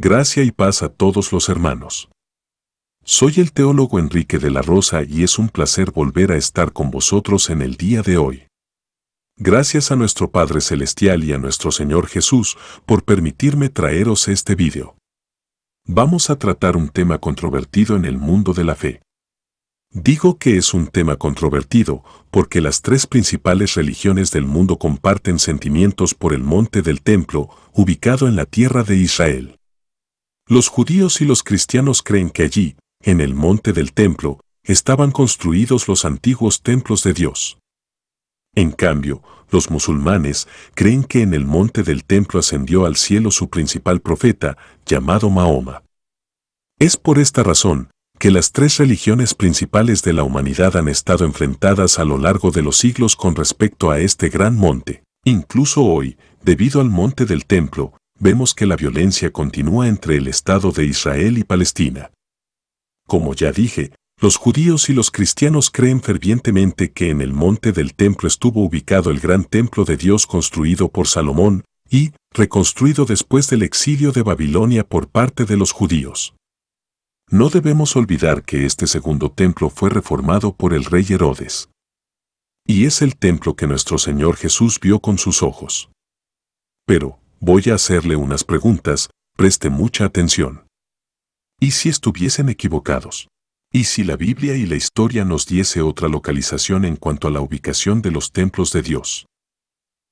Gracia y paz a todos los hermanos. Soy el teólogo Enrique de la Rosa y es un placer volver a estar con vosotros en el día de hoy. Gracias a nuestro Padre Celestial y a nuestro Señor Jesús por permitirme traeros este vídeo. Vamos a tratar un tema controvertido en el mundo de la fe. Digo que es un tema controvertido porque las tres principales religiones del mundo comparten sentimientos por el monte del templo, ubicado en la tierra de Israel. Los judíos y los cristianos creen que allí, en el monte del templo, estaban construidos los antiguos templos de Dios. En cambio, los musulmanes creen que en el monte del templo ascendió al cielo su principal profeta, llamado Mahoma. Es por esta razón que las tres religiones principales de la humanidad han estado enfrentadas a lo largo de los siglos con respecto a este gran monte. Incluso hoy, debido al monte del templo, vemos que la violencia continúa entre el Estado de Israel y Palestina. Como ya dije, los judíos y los cristianos creen fervientemente que en el monte del templo estuvo ubicado el gran templo de Dios construido por Salomón y reconstruido después del exilio de Babilonia por parte de los judíos. No debemos olvidar que este segundo templo fue reformado por el rey Herodes. Y es el templo que nuestro Señor Jesús vio con sus ojos. Pero, Voy a hacerle unas preguntas, preste mucha atención. ¿Y si estuviesen equivocados? ¿Y si la Biblia y la historia nos diese otra localización en cuanto a la ubicación de los templos de Dios?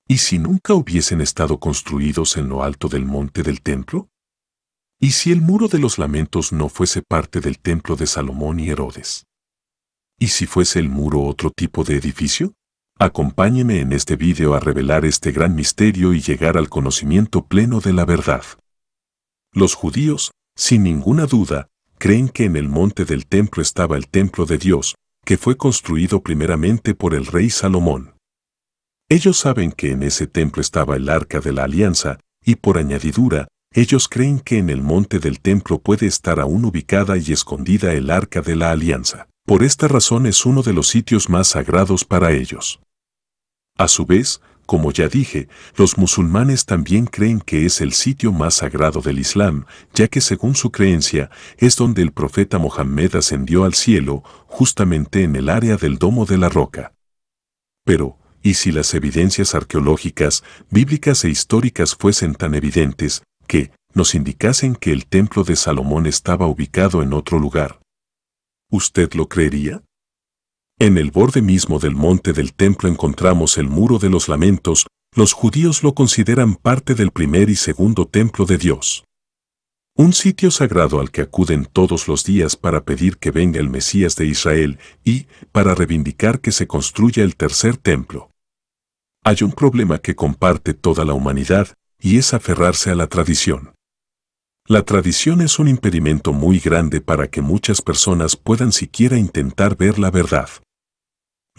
¿Y si nunca hubiesen estado construidos en lo alto del monte del templo? ¿Y si el muro de los lamentos no fuese parte del templo de Salomón y Herodes? ¿Y si fuese el muro otro tipo de edificio? Acompáñeme en este vídeo a revelar este gran misterio y llegar al conocimiento pleno de la verdad. Los judíos, sin ninguna duda, creen que en el monte del templo estaba el templo de Dios, que fue construido primeramente por el rey Salomón. Ellos saben que en ese templo estaba el arca de la alianza, y por añadidura, ellos creen que en el monte del templo puede estar aún ubicada y escondida el arca de la alianza. Por esta razón es uno de los sitios más sagrados para ellos. A su vez, como ya dije, los musulmanes también creen que es el sitio más sagrado del Islam, ya que según su creencia, es donde el profeta Mohammed ascendió al cielo, justamente en el área del Domo de la Roca. Pero, ¿y si las evidencias arqueológicas, bíblicas e históricas fuesen tan evidentes, que nos indicasen que el templo de Salomón estaba ubicado en otro lugar? ¿Usted lo creería? En el borde mismo del monte del templo encontramos el muro de los lamentos, los judíos lo consideran parte del primer y segundo templo de Dios. Un sitio sagrado al que acuden todos los días para pedir que venga el Mesías de Israel y para reivindicar que se construya el tercer templo. Hay un problema que comparte toda la humanidad y es aferrarse a la tradición. La tradición es un impedimento muy grande para que muchas personas puedan siquiera intentar ver la verdad.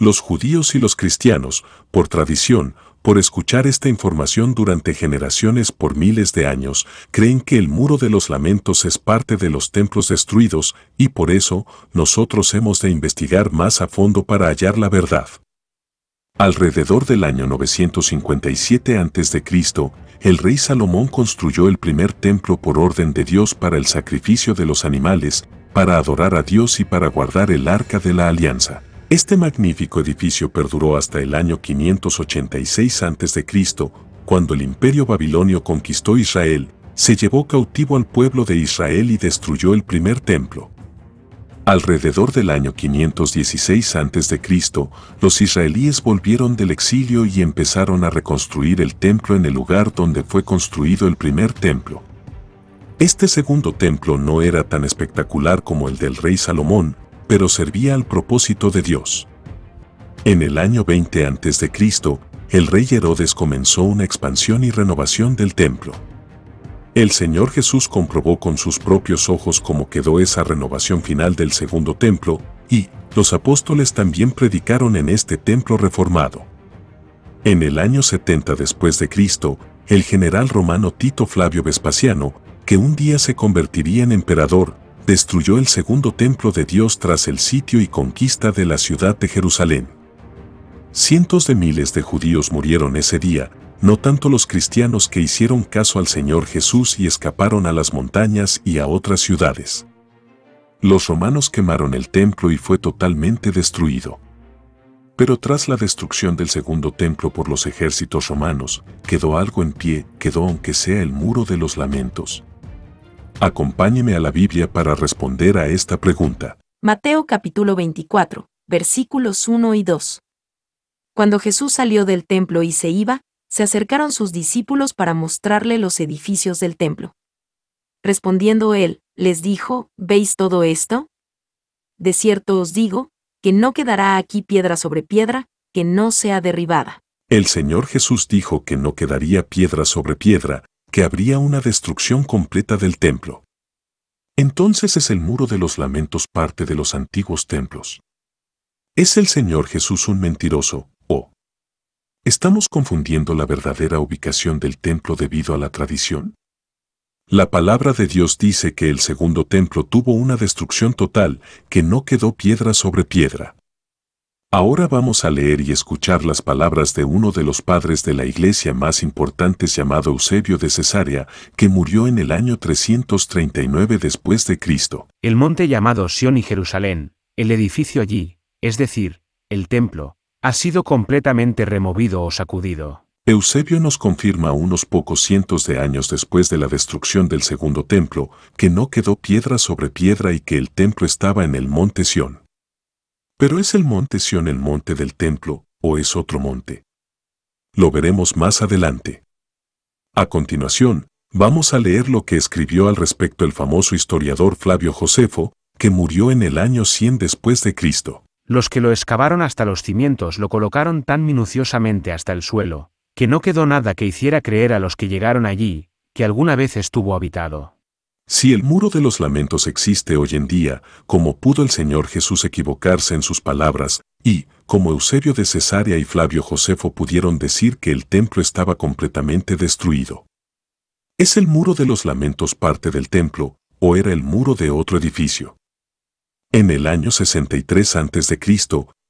Los judíos y los cristianos, por tradición, por escuchar esta información durante generaciones por miles de años, creen que el muro de los lamentos es parte de los templos destruidos y por eso nosotros hemos de investigar más a fondo para hallar la verdad. Alrededor del año 957 a.C., el rey Salomón construyó el primer templo por orden de Dios para el sacrificio de los animales, para adorar a Dios y para guardar el arca de la alianza. Este magnífico edificio perduró hasta el año 586 a.C., cuando el imperio babilonio conquistó Israel, se llevó cautivo al pueblo de Israel y destruyó el primer templo. Alrededor del año 516 a.C., los israelíes volvieron del exilio y empezaron a reconstruir el templo en el lugar donde fue construido el primer templo. Este segundo templo no era tan espectacular como el del rey Salomón, pero servía al propósito de Dios. En el año 20 a.C., el rey Herodes comenzó una expansión y renovación del templo. El Señor Jesús comprobó con sus propios ojos cómo quedó esa renovación final del segundo templo, y los apóstoles también predicaron en este templo reformado. En el año 70 después de Cristo, el general romano Tito Flavio Vespasiano, que un día se convertiría en emperador, destruyó el segundo templo de Dios tras el sitio y conquista de la ciudad de Jerusalén. Cientos de miles de judíos murieron ese día, no tanto los cristianos que hicieron caso al Señor Jesús y escaparon a las montañas y a otras ciudades. Los romanos quemaron el templo y fue totalmente destruido. Pero tras la destrucción del segundo templo por los ejércitos romanos, quedó algo en pie, quedó aunque sea el muro de los lamentos. Acompáñeme a la Biblia para responder a esta pregunta. Mateo capítulo 24, versículos 1 y 2. Cuando Jesús salió del templo y se iba, se acercaron sus discípulos para mostrarle los edificios del templo. Respondiendo él, les dijo, ¿veis todo esto? De cierto os digo, que no quedará aquí piedra sobre piedra, que no sea derribada. El Señor Jesús dijo que no quedaría piedra sobre piedra, habría una destrucción completa del templo. Entonces es el muro de los lamentos parte de los antiguos templos. ¿Es el Señor Jesús un mentiroso, o estamos confundiendo la verdadera ubicación del templo debido a la tradición? La palabra de Dios dice que el segundo templo tuvo una destrucción total, que no quedó piedra sobre piedra. Ahora vamos a leer y escuchar las palabras de uno de los padres de la iglesia más importantes llamado Eusebio de Cesarea, que murió en el año 339 después de Cristo. El monte llamado Sion y Jerusalén, el edificio allí, es decir, el templo, ha sido completamente removido o sacudido. Eusebio nos confirma unos pocos cientos de años después de la destrucción del segundo templo, que no quedó piedra sobre piedra y que el templo estaba en el monte Sion. Pero ¿es el monte Sion el monte del templo o es otro monte? Lo veremos más adelante. A continuación, vamos a leer lo que escribió al respecto el famoso historiador Flavio Josefo, que murió en el año 100 después de Cristo. Los que lo excavaron hasta los cimientos lo colocaron tan minuciosamente hasta el suelo, que no quedó nada que hiciera creer a los que llegaron allí, que alguna vez estuvo habitado. Si el muro de los lamentos existe hoy en día, ¿cómo pudo el Señor Jesús equivocarse en sus palabras? Y, como Eusebio de Cesarea y Flavio Josefo pudieron decir que el templo estaba completamente destruido. ¿Es el muro de los lamentos parte del templo, o era el muro de otro edificio? En el año 63 a.C.,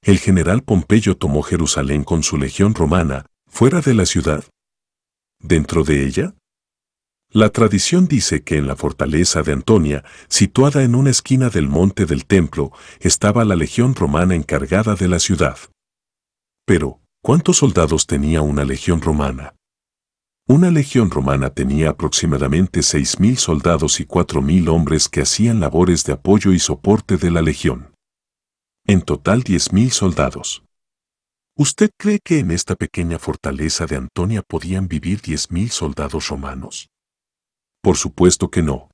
el general Pompeyo tomó Jerusalén con su legión romana, fuera de la ciudad. ¿Dentro de ella? La tradición dice que en la fortaleza de Antonia, situada en una esquina del monte del templo, estaba la legión romana encargada de la ciudad. Pero, ¿cuántos soldados tenía una legión romana? Una legión romana tenía aproximadamente 6.000 soldados y 4.000 hombres que hacían labores de apoyo y soporte de la legión. En total 10.000 soldados. ¿Usted cree que en esta pequeña fortaleza de Antonia podían vivir 10.000 soldados romanos? Por supuesto que no.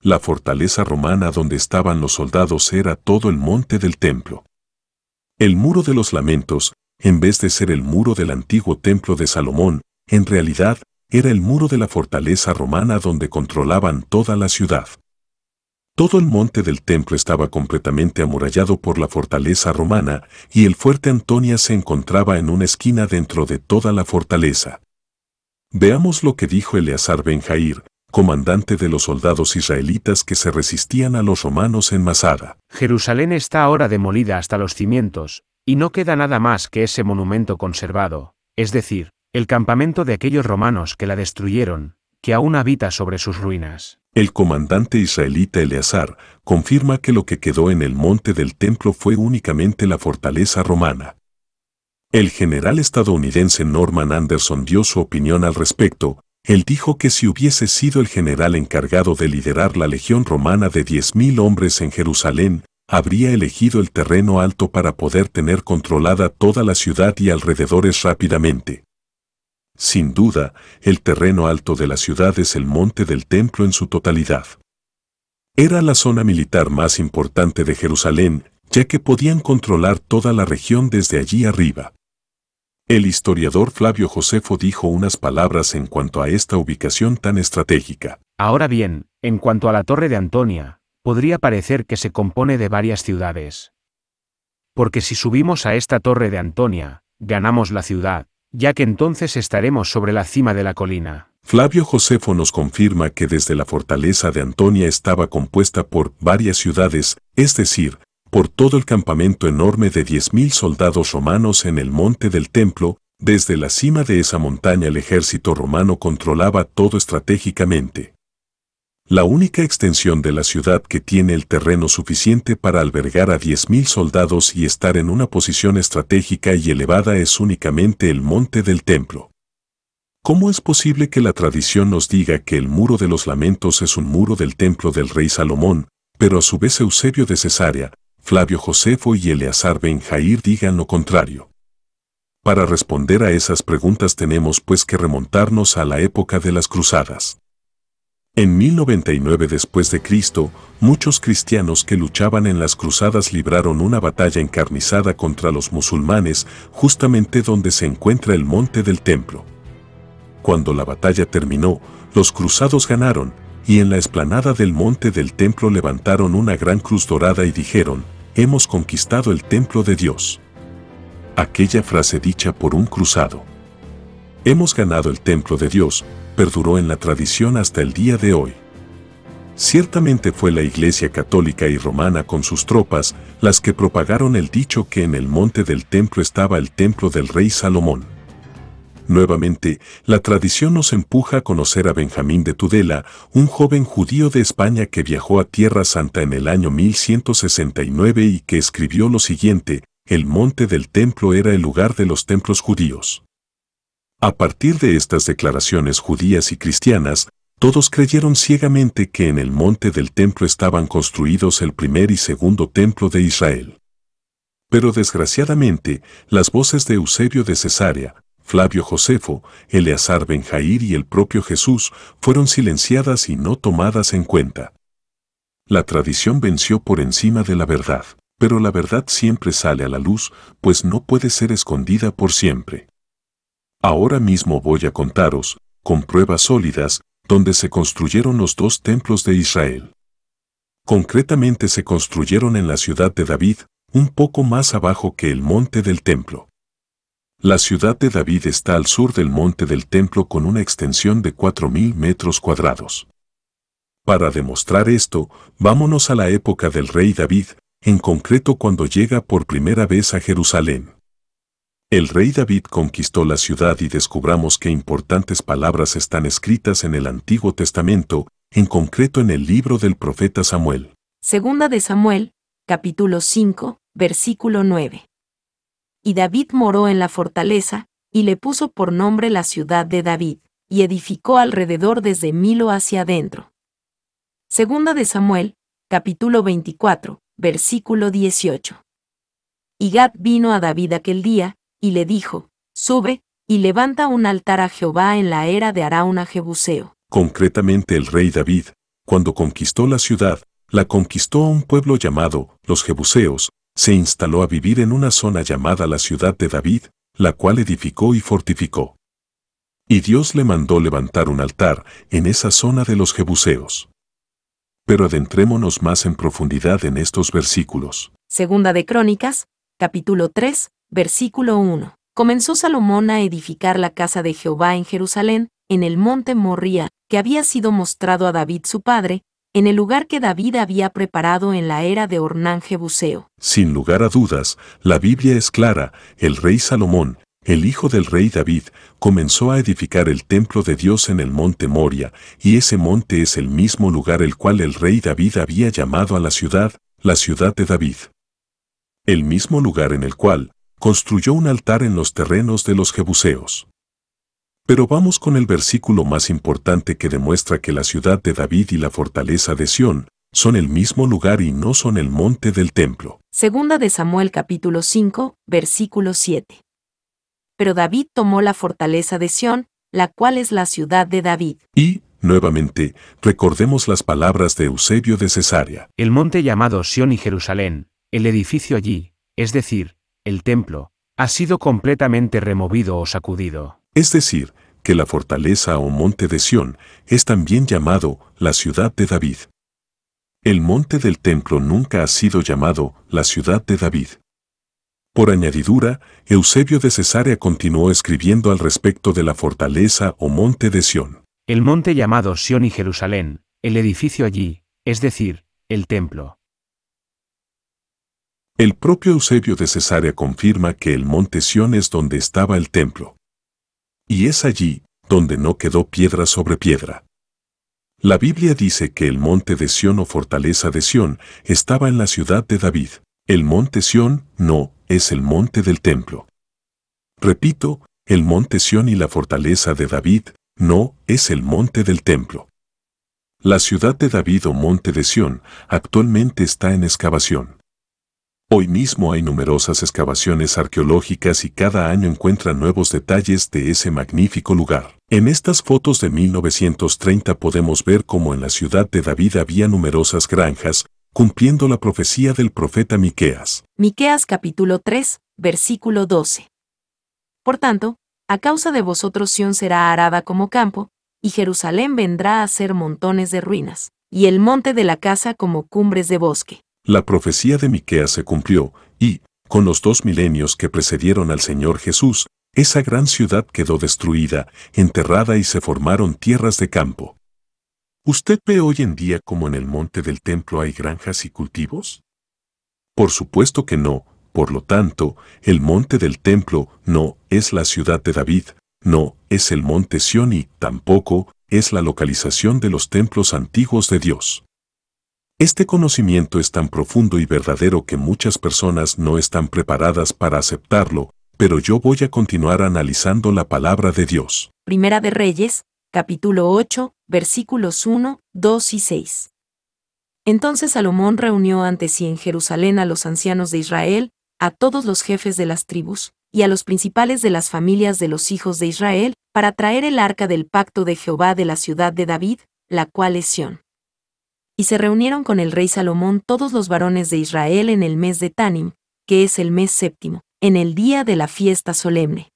La fortaleza romana donde estaban los soldados era todo el monte del templo. El muro de los lamentos, en vez de ser el muro del antiguo templo de Salomón, en realidad era el muro de la fortaleza romana donde controlaban toda la ciudad. Todo el monte del templo estaba completamente amurallado por la fortaleza romana y el fuerte Antonia se encontraba en una esquina dentro de toda la fortaleza. Veamos lo que dijo Eleazar Benjair comandante de los soldados israelitas que se resistían a los romanos en Masada. Jerusalén está ahora demolida hasta los cimientos, y no queda nada más que ese monumento conservado, es decir, el campamento de aquellos romanos que la destruyeron, que aún habita sobre sus ruinas. El comandante israelita Eleazar confirma que lo que quedó en el monte del templo fue únicamente la fortaleza romana. El general estadounidense Norman Anderson dio su opinión al respecto, él dijo que si hubiese sido el general encargado de liderar la legión romana de 10.000 hombres en Jerusalén, habría elegido el terreno alto para poder tener controlada toda la ciudad y alrededores rápidamente. Sin duda, el terreno alto de la ciudad es el monte del templo en su totalidad. Era la zona militar más importante de Jerusalén, ya que podían controlar toda la región desde allí arriba. El historiador Flavio Josefo dijo unas palabras en cuanto a esta ubicación tan estratégica. Ahora bien, en cuanto a la Torre de Antonia, podría parecer que se compone de varias ciudades. Porque si subimos a esta Torre de Antonia, ganamos la ciudad, ya que entonces estaremos sobre la cima de la colina. Flavio Josefo nos confirma que desde la fortaleza de Antonia estaba compuesta por varias ciudades, es decir, por todo el campamento enorme de 10.000 soldados romanos en el monte del templo, desde la cima de esa montaña el ejército romano controlaba todo estratégicamente. La única extensión de la ciudad que tiene el terreno suficiente para albergar a 10.000 soldados y estar en una posición estratégica y elevada es únicamente el monte del templo. ¿Cómo es posible que la tradición nos diga que el muro de los lamentos es un muro del templo del rey Salomón, pero a su vez Eusebio de Cesarea, Flavio Josefo y Eleazar Ben Jair digan lo contrario. Para responder a esas preguntas tenemos pues que remontarnos a la época de las cruzadas. En 1099 después de Cristo, muchos cristianos que luchaban en las cruzadas libraron una batalla encarnizada contra los musulmanes, justamente donde se encuentra el monte del templo. Cuando la batalla terminó, los cruzados ganaron, y en la esplanada del monte del templo levantaron una gran cruz dorada y dijeron, hemos conquistado el templo de Dios. Aquella frase dicha por un cruzado. Hemos ganado el templo de Dios, perduró en la tradición hasta el día de hoy. Ciertamente fue la Iglesia Católica y Romana con sus tropas las que propagaron el dicho que en el monte del templo estaba el templo del rey Salomón. Nuevamente, la tradición nos empuja a conocer a Benjamín de Tudela, un joven judío de España que viajó a Tierra Santa en el año 1169 y que escribió lo siguiente, el monte del templo era el lugar de los templos judíos. A partir de estas declaraciones judías y cristianas, todos creyeron ciegamente que en el monte del templo estaban construidos el primer y segundo templo de Israel. Pero desgraciadamente, las voces de Eusebio de Cesarea, Flavio Josefo, Eleazar Benjair y el propio Jesús fueron silenciadas y no tomadas en cuenta. La tradición venció por encima de la verdad, pero la verdad siempre sale a la luz, pues no puede ser escondida por siempre. Ahora mismo voy a contaros, con pruebas sólidas, donde se construyeron los dos templos de Israel. Concretamente se construyeron en la ciudad de David, un poco más abajo que el monte del templo. La ciudad de David está al sur del monte del templo con una extensión de 4.000 metros cuadrados. Para demostrar esto, vámonos a la época del rey David, en concreto cuando llega por primera vez a Jerusalén. El rey David conquistó la ciudad y descubramos que importantes palabras están escritas en el Antiguo Testamento, en concreto en el libro del profeta Samuel. Segunda de Samuel, capítulo 5, versículo 9 y David moró en la fortaleza, y le puso por nombre la ciudad de David, y edificó alrededor desde Milo hacia adentro. Segunda de Samuel, capítulo 24, versículo 18. Y Gad vino a David aquel día, y le dijo, Sube, y levanta un altar a Jehová en la era de a Jebuseo. Concretamente el rey David, cuando conquistó la ciudad, la conquistó a un pueblo llamado los Jebuseos, se instaló a vivir en una zona llamada la ciudad de David, la cual edificó y fortificó. Y Dios le mandó levantar un altar en esa zona de los Jebuseos. Pero adentrémonos más en profundidad en estos versículos. Segunda de Crónicas, capítulo 3, versículo 1. Comenzó Salomón a edificar la casa de Jehová en Jerusalén, en el monte Morría, que había sido mostrado a David su padre, en el lugar que David había preparado en la era de Ornán Jebuseo. Sin lugar a dudas, la Biblia es clara, el rey Salomón, el hijo del rey David, comenzó a edificar el templo de Dios en el monte Moria, y ese monte es el mismo lugar el cual el rey David había llamado a la ciudad, la ciudad de David. El mismo lugar en el cual construyó un altar en los terrenos de los Jebuseos. Pero vamos con el versículo más importante que demuestra que la ciudad de David y la fortaleza de Sión son el mismo lugar y no son el monte del templo. Segunda de Samuel capítulo 5, versículo 7. Pero David tomó la fortaleza de Sión, la cual es la ciudad de David. Y, nuevamente, recordemos las palabras de Eusebio de Cesarea. El monte llamado Sión y Jerusalén, el edificio allí, es decir, el templo, ha sido completamente removido o sacudido es decir, que la fortaleza o monte de Sión es también llamado la ciudad de David. El monte del templo nunca ha sido llamado la ciudad de David. Por añadidura, Eusebio de Cesarea continuó escribiendo al respecto de la fortaleza o monte de Sión. El monte llamado Sión y Jerusalén, el edificio allí, es decir, el templo. El propio Eusebio de Cesarea confirma que el monte Sión es donde estaba el templo y es allí donde no quedó piedra sobre piedra. La Biblia dice que el monte de Sión o fortaleza de Sión estaba en la ciudad de David. El monte Sión no es el monte del templo. Repito, el monte Sión y la fortaleza de David no es el monte del templo. La ciudad de David o monte de Sión actualmente está en excavación. Hoy mismo hay numerosas excavaciones arqueológicas y cada año encuentran nuevos detalles de ese magnífico lugar. En estas fotos de 1930 podemos ver cómo en la ciudad de David había numerosas granjas, cumpliendo la profecía del profeta Miqueas. Miqueas capítulo 3, versículo 12. Por tanto, a causa de vosotros Sión será arada como campo, y Jerusalén vendrá a ser montones de ruinas, y el monte de la casa como cumbres de bosque la profecía de Miqueas se cumplió, y, con los dos milenios que precedieron al Señor Jesús, esa gran ciudad quedó destruida, enterrada y se formaron tierras de campo. ¿Usted ve hoy en día como en el monte del templo hay granjas y cultivos? Por supuesto que no, por lo tanto, el monte del templo no es la ciudad de David, no es el monte Sión y tampoco es la localización de los templos antiguos de Dios. Este conocimiento es tan profundo y verdadero que muchas personas no están preparadas para aceptarlo, pero yo voy a continuar analizando la palabra de Dios. Primera de Reyes, capítulo 8, versículos 1, 2 y 6. Entonces Salomón reunió ante sí en Jerusalén a los ancianos de Israel, a todos los jefes de las tribus, y a los principales de las familias de los hijos de Israel, para traer el arca del pacto de Jehová de la ciudad de David, la cual es Sión y se reunieron con el rey Salomón todos los varones de Israel en el mes de Tanim, que es el mes séptimo, en el día de la fiesta solemne.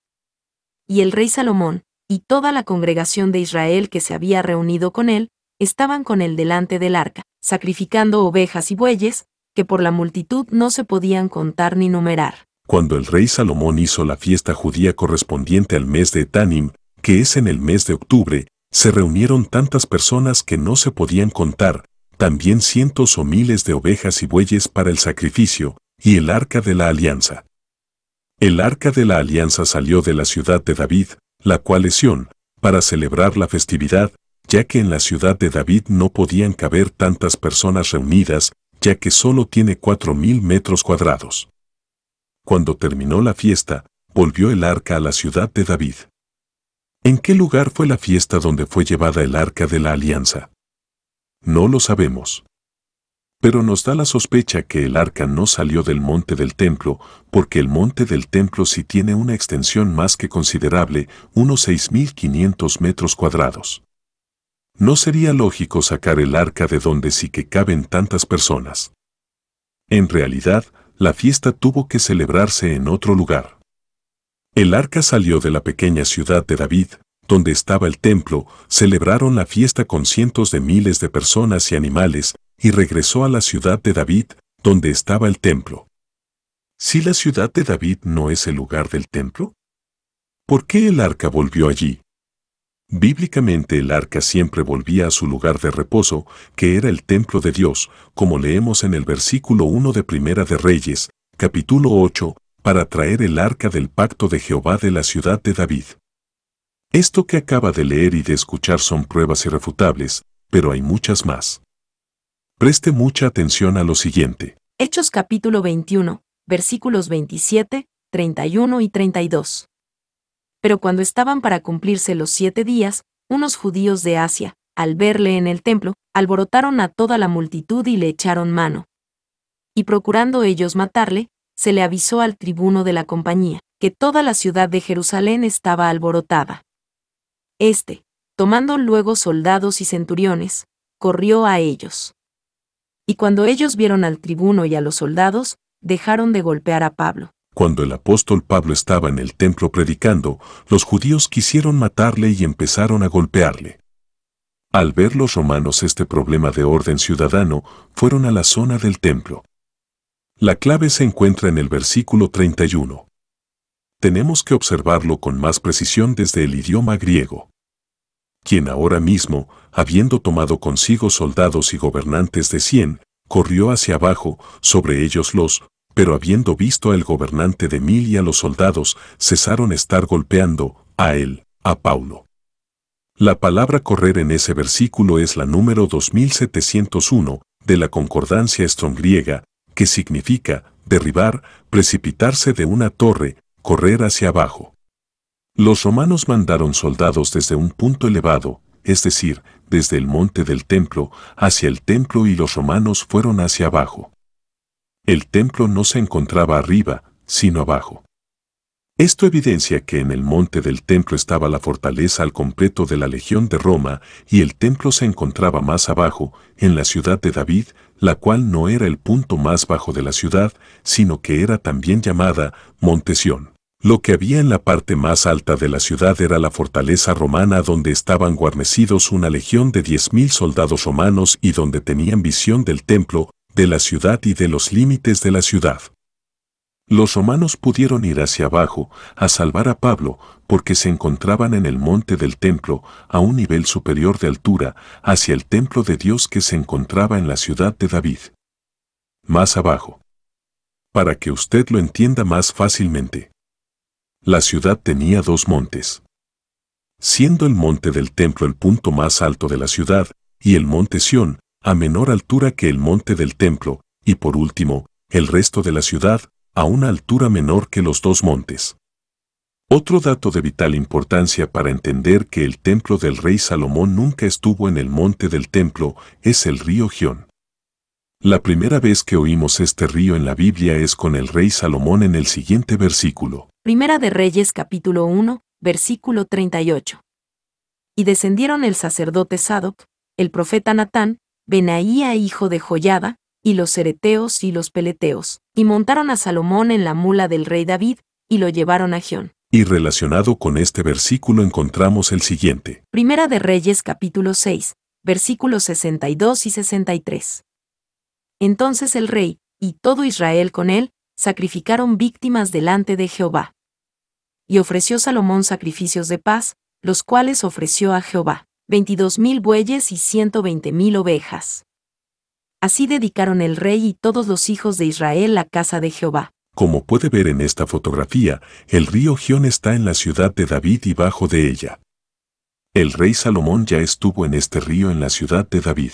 Y el rey Salomón, y toda la congregación de Israel que se había reunido con él, estaban con él delante del arca, sacrificando ovejas y bueyes, que por la multitud no se podían contar ni numerar. Cuando el rey Salomón hizo la fiesta judía correspondiente al mes de Tanim, que es en el mes de octubre, se reunieron tantas personas que no se podían contar, también cientos o miles de ovejas y bueyes para el sacrificio, y el arca de la alianza. El arca de la alianza salió de la ciudad de David, la cual es para celebrar la festividad, ya que en la ciudad de David no podían caber tantas personas reunidas, ya que solo tiene cuatro mil metros cuadrados. Cuando terminó la fiesta, volvió el arca a la ciudad de David. ¿En qué lugar fue la fiesta donde fue llevada el arca de la alianza? No lo sabemos. Pero nos da la sospecha que el arca no salió del monte del templo, porque el monte del templo sí tiene una extensión más que considerable, unos 6.500 metros cuadrados. No sería lógico sacar el arca de donde sí que caben tantas personas. En realidad, la fiesta tuvo que celebrarse en otro lugar. El arca salió de la pequeña ciudad de David, donde estaba el templo, celebraron la fiesta con cientos de miles de personas y animales, y regresó a la ciudad de David, donde estaba el templo. Si la ciudad de David no es el lugar del templo, ¿por qué el arca volvió allí? Bíblicamente el arca siempre volvía a su lugar de reposo, que era el templo de Dios, como leemos en el versículo 1 de Primera de Reyes, capítulo 8, para traer el arca del pacto de Jehová de la ciudad de David. Esto que acaba de leer y de escuchar son pruebas irrefutables, pero hay muchas más. Preste mucha atención a lo siguiente. Hechos capítulo 21, versículos 27, 31 y 32. Pero cuando estaban para cumplirse los siete días, unos judíos de Asia, al verle en el templo, alborotaron a toda la multitud y le echaron mano. Y procurando ellos matarle, se le avisó al tribuno de la compañía, que toda la ciudad de Jerusalén estaba alborotada. Este, tomando luego soldados y centuriones, corrió a ellos. Y cuando ellos vieron al tribuno y a los soldados, dejaron de golpear a Pablo. Cuando el apóstol Pablo estaba en el templo predicando, los judíos quisieron matarle y empezaron a golpearle. Al ver los romanos este problema de orden ciudadano, fueron a la zona del templo. La clave se encuentra en el versículo 31. Tenemos que observarlo con más precisión desde el idioma griego quien ahora mismo, habiendo tomado consigo soldados y gobernantes de cien, corrió hacia abajo, sobre ellos los, pero habiendo visto al gobernante de mil y a los soldados, cesaron estar golpeando, a él, a Paulo. La palabra correr en ese versículo es la número 2701 de la concordancia Strong griega, que significa derribar, precipitarse de una torre, correr hacia abajo. Los romanos mandaron soldados desde un punto elevado, es decir, desde el monte del templo, hacia el templo y los romanos fueron hacia abajo. El templo no se encontraba arriba, sino abajo. Esto evidencia que en el monte del templo estaba la fortaleza al completo de la Legión de Roma y el templo se encontraba más abajo, en la ciudad de David, la cual no era el punto más bajo de la ciudad, sino que era también llamada Montesión. Lo que había en la parte más alta de la ciudad era la fortaleza romana donde estaban guarnecidos una legión de 10.000 soldados romanos y donde tenían visión del templo, de la ciudad y de los límites de la ciudad. Los romanos pudieron ir hacia abajo a salvar a Pablo porque se encontraban en el monte del templo, a un nivel superior de altura, hacia el templo de Dios que se encontraba en la ciudad de David. Más abajo. Para que usted lo entienda más fácilmente. La ciudad tenía dos montes. Siendo el monte del templo el punto más alto de la ciudad, y el monte Sión, a menor altura que el monte del templo, y por último, el resto de la ciudad, a una altura menor que los dos montes. Otro dato de vital importancia para entender que el templo del rey Salomón nunca estuvo en el monte del templo es el río Gión. La primera vez que oímos este río en la Biblia es con el rey Salomón en el siguiente versículo. Primera de Reyes capítulo 1, versículo 38. Y descendieron el sacerdote Sadoc, el profeta Natán, Benaía hijo de Joyada, y los ereteos y los peleteos, y montaron a Salomón en la mula del rey David, y lo llevaron a Gión. Y relacionado con este versículo encontramos el siguiente. Primera de Reyes capítulo 6, versículos 62 y 63. Entonces el rey, y todo Israel con él, sacrificaron víctimas delante de Jehová. Y ofreció Salomón sacrificios de paz, los cuales ofreció a Jehová, veintidós mil bueyes y ciento mil ovejas. Así dedicaron el rey y todos los hijos de Israel la casa de Jehová. Como puede ver en esta fotografía, el río Gion está en la ciudad de David y bajo de ella. El rey Salomón ya estuvo en este río en la ciudad de David.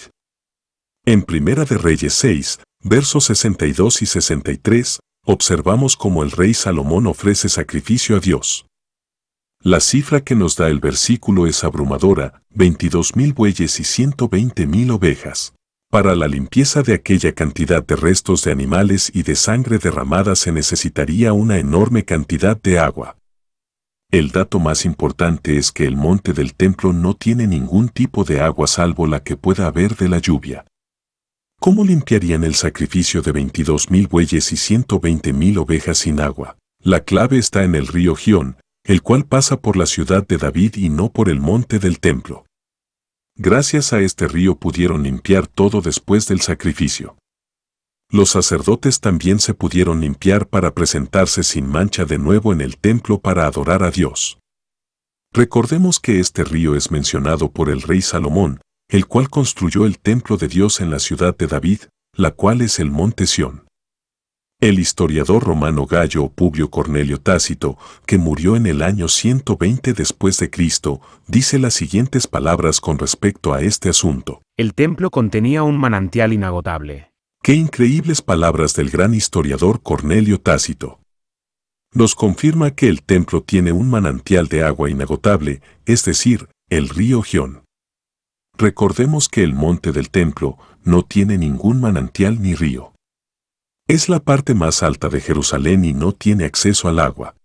En Primera de Reyes 6, versos 62 y 63, observamos cómo el rey Salomón ofrece sacrificio a Dios. La cifra que nos da el versículo es abrumadora, 22.000 bueyes y 120.000 ovejas. Para la limpieza de aquella cantidad de restos de animales y de sangre derramada se necesitaría una enorme cantidad de agua. El dato más importante es que el monte del templo no tiene ningún tipo de agua salvo la que pueda haber de la lluvia. ¿Cómo limpiarían el sacrificio de 22.000 bueyes y 120.000 ovejas sin agua? La clave está en el río Gión, el cual pasa por la ciudad de David y no por el monte del templo. Gracias a este río pudieron limpiar todo después del sacrificio. Los sacerdotes también se pudieron limpiar para presentarse sin mancha de nuevo en el templo para adorar a Dios. Recordemos que este río es mencionado por el rey Salomón, el cual construyó el templo de Dios en la ciudad de David, la cual es el monte Sión. El historiador romano Gallo Publio Cornelio Tácito, que murió en el año 120 después de Cristo, dice las siguientes palabras con respecto a este asunto. El templo contenía un manantial inagotable. Qué increíbles palabras del gran historiador Cornelio Tácito. Nos confirma que el templo tiene un manantial de agua inagotable, es decir, el río Gión. Recordemos que el monte del templo no tiene ningún manantial ni río. Es la parte más alta de Jerusalén y no tiene acceso al agua.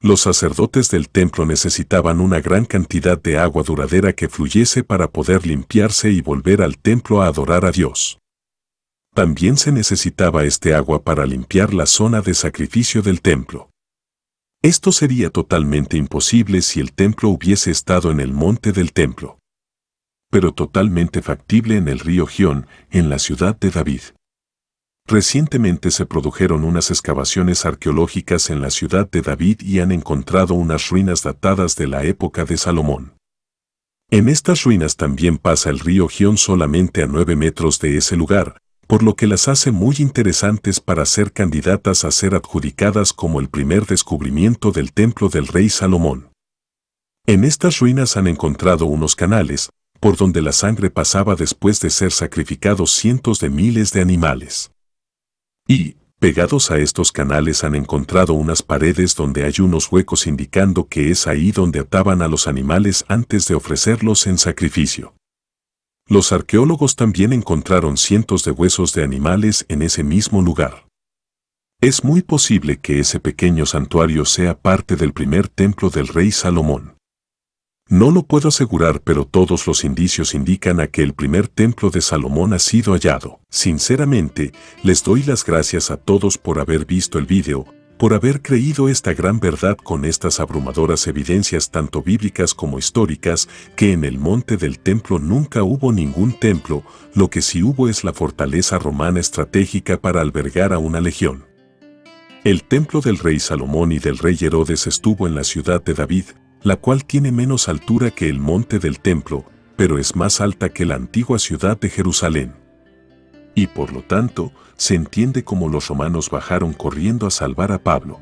Los sacerdotes del templo necesitaban una gran cantidad de agua duradera que fluyese para poder limpiarse y volver al templo a adorar a Dios. También se necesitaba este agua para limpiar la zona de sacrificio del templo. Esto sería totalmente imposible si el templo hubiese estado en el monte del templo pero totalmente factible en el río Gion, en la ciudad de David. Recientemente se produjeron unas excavaciones arqueológicas en la ciudad de David y han encontrado unas ruinas datadas de la época de Salomón. En estas ruinas también pasa el río Gion solamente a 9 metros de ese lugar, por lo que las hace muy interesantes para ser candidatas a ser adjudicadas como el primer descubrimiento del templo del rey Salomón. En estas ruinas han encontrado unos canales, por donde la sangre pasaba después de ser sacrificados cientos de miles de animales. Y, pegados a estos canales han encontrado unas paredes donde hay unos huecos indicando que es ahí donde ataban a los animales antes de ofrecerlos en sacrificio. Los arqueólogos también encontraron cientos de huesos de animales en ese mismo lugar. Es muy posible que ese pequeño santuario sea parte del primer templo del rey Salomón. No lo puedo asegurar, pero todos los indicios indican a que el primer templo de Salomón ha sido hallado. Sinceramente, les doy las gracias a todos por haber visto el vídeo, por haber creído esta gran verdad con estas abrumadoras evidencias tanto bíblicas como históricas, que en el monte del templo nunca hubo ningún templo, lo que sí hubo es la fortaleza romana estratégica para albergar a una legión. El templo del rey Salomón y del rey Herodes estuvo en la ciudad de David, la cual tiene menos altura que el monte del templo, pero es más alta que la antigua ciudad de Jerusalén. Y por lo tanto, se entiende cómo los romanos bajaron corriendo a salvar a Pablo.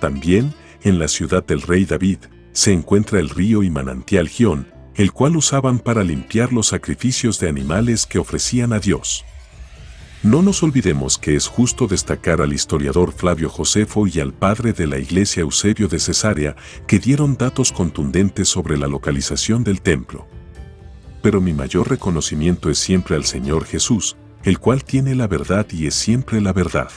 También, en la ciudad del rey David, se encuentra el río y manantial Gión, el cual usaban para limpiar los sacrificios de animales que ofrecían a Dios. No nos olvidemos que es justo destacar al historiador Flavio Josefo y al padre de la iglesia Eusebio de Cesarea, que dieron datos contundentes sobre la localización del templo. Pero mi mayor reconocimiento es siempre al Señor Jesús, el cual tiene la verdad y es siempre la verdad.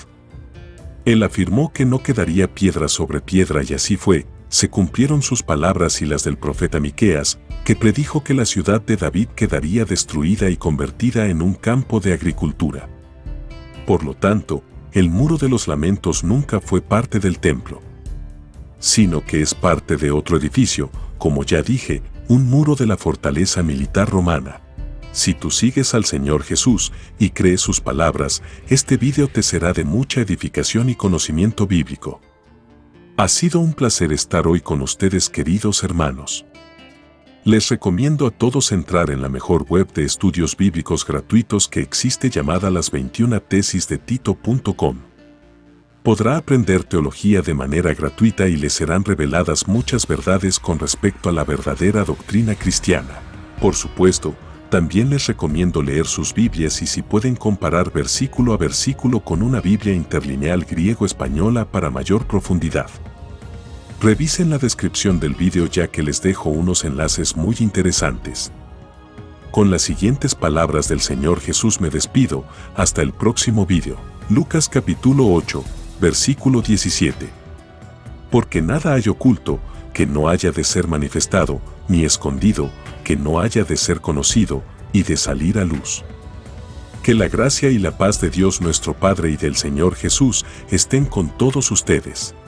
Él afirmó que no quedaría piedra sobre piedra y así fue, se cumplieron sus palabras y las del profeta Miqueas, que predijo que la ciudad de David quedaría destruida y convertida en un campo de agricultura. Por lo tanto, el muro de los lamentos nunca fue parte del templo, sino que es parte de otro edificio, como ya dije, un muro de la fortaleza militar romana. Si tú sigues al Señor Jesús y crees sus palabras, este vídeo te será de mucha edificación y conocimiento bíblico. Ha sido un placer estar hoy con ustedes queridos hermanos. Les recomiendo a todos entrar en la mejor web de estudios bíblicos gratuitos que existe llamada las 21 tesis de tito.com. Podrá aprender teología de manera gratuita y le serán reveladas muchas verdades con respecto a la verdadera doctrina cristiana. Por supuesto, también les recomiendo leer sus Biblias y si pueden comparar versículo a versículo con una Biblia interlineal griego-española para mayor profundidad. Revisen la descripción del vídeo ya que les dejo unos enlaces muy interesantes. Con las siguientes palabras del Señor Jesús me despido, hasta el próximo vídeo. Lucas capítulo 8, versículo 17. Porque nada hay oculto, que no haya de ser manifestado, ni escondido, que no haya de ser conocido, y de salir a luz. Que la gracia y la paz de Dios nuestro Padre y del Señor Jesús estén con todos ustedes.